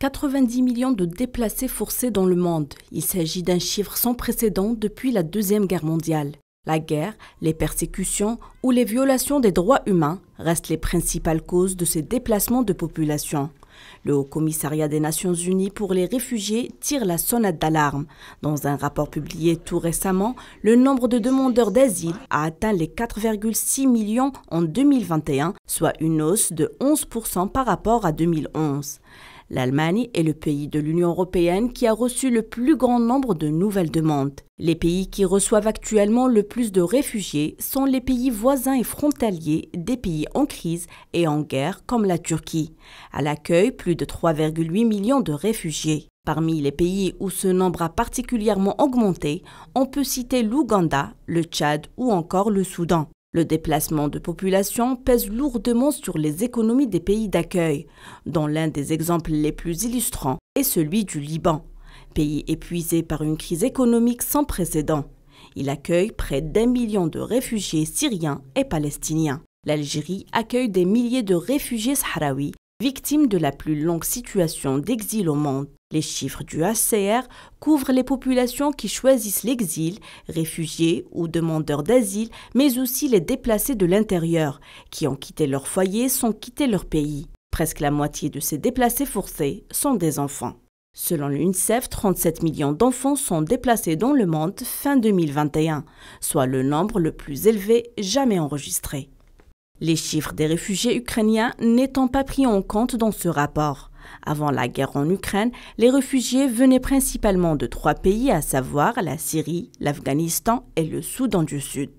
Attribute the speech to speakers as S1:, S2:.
S1: 90 millions de déplacés forcés dans le monde. Il s'agit d'un chiffre sans précédent depuis la Deuxième Guerre mondiale. La guerre, les persécutions ou les violations des droits humains restent les principales causes de ces déplacements de population. Le Haut Commissariat des Nations Unies pour les réfugiés tire la sonnette d'alarme. Dans un rapport publié tout récemment, le nombre de demandeurs d'asile a atteint les 4,6 millions en 2021, soit une hausse de 11% par rapport à 2011. L'Allemagne est le pays de l'Union européenne qui a reçu le plus grand nombre de nouvelles demandes. Les pays qui reçoivent actuellement le plus de réfugiés sont les pays voisins et frontaliers des pays en crise et en guerre comme la Turquie. à l'accueil plus de 3,8 millions de réfugiés. Parmi les pays où ce nombre a particulièrement augmenté, on peut citer l'Ouganda, le Tchad ou encore le Soudan. Le déplacement de population pèse lourdement sur les économies des pays d'accueil, dont l'un des exemples les plus illustrants est celui du Liban, pays épuisé par une crise économique sans précédent. Il accueille près d'un million de réfugiés syriens et palestiniens. L'Algérie accueille des milliers de réfugiés sahraouis Victimes de la plus longue situation d'exil au monde, les chiffres du HCR couvrent les populations qui choisissent l'exil, réfugiés ou demandeurs d'asile, mais aussi les déplacés de l'intérieur, qui ont quitté leur foyer sans quitter leur pays. Presque la moitié de ces déplacés forcés sont des enfants. Selon l'UNICEF, 37 millions d'enfants sont déplacés dans le monde fin 2021, soit le nombre le plus élevé jamais enregistré. Les chiffres des réfugiés ukrainiens n'étant pas pris en compte dans ce rapport. Avant la guerre en Ukraine, les réfugiés venaient principalement de trois pays, à savoir la Syrie, l'Afghanistan et le Soudan du Sud.